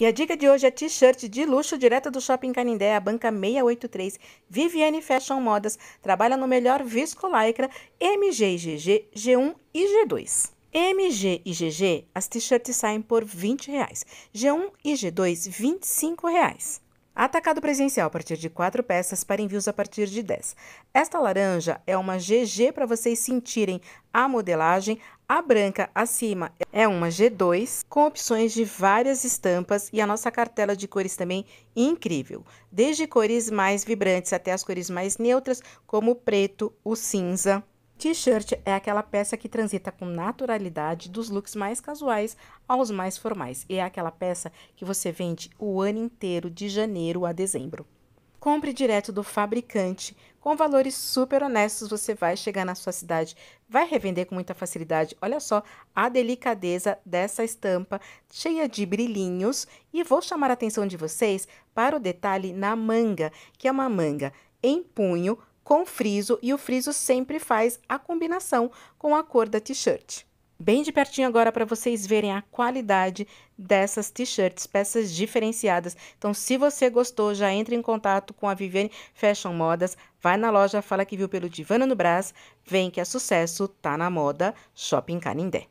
E a dica de hoje é t-shirt de luxo direto do Shopping Canindé, a banca 683. Viviane Fashion Modas trabalha no melhor Visco Lycra, MG e GG, G1 e G2. MG e GG, as t-shirts saem por R$ 20, reais. G1 e G2, R$ 25. Reais. Atacado presencial a partir de 4 peças para envios a partir de 10. Esta laranja é uma GG para vocês sentirem a modelagem. A branca acima é uma G2 com opções de várias estampas e a nossa cartela de cores também incrível. Desde cores mais vibrantes até as cores mais neutras, como o preto, o cinza T-shirt é aquela peça que transita com naturalidade dos looks mais casuais aos mais formais e é aquela peça que você vende o ano inteiro, de janeiro a dezembro. Compre direto do fabricante, com valores super honestos você vai chegar na sua cidade, vai revender com muita facilidade. Olha só a delicadeza dessa estampa cheia de brilhinhos e vou chamar a atenção de vocês para o detalhe na manga, que é uma manga em punho com friso e o friso sempre faz a combinação com a cor da t-shirt. Bem de pertinho agora para vocês verem a qualidade dessas t-shirts, peças diferenciadas. Então, se você gostou, já entre em contato com a Viviane Fashion Modas, vai na loja, fala que viu pelo Divana no Brás, vem que é sucesso, tá na moda, Shopping Canindé.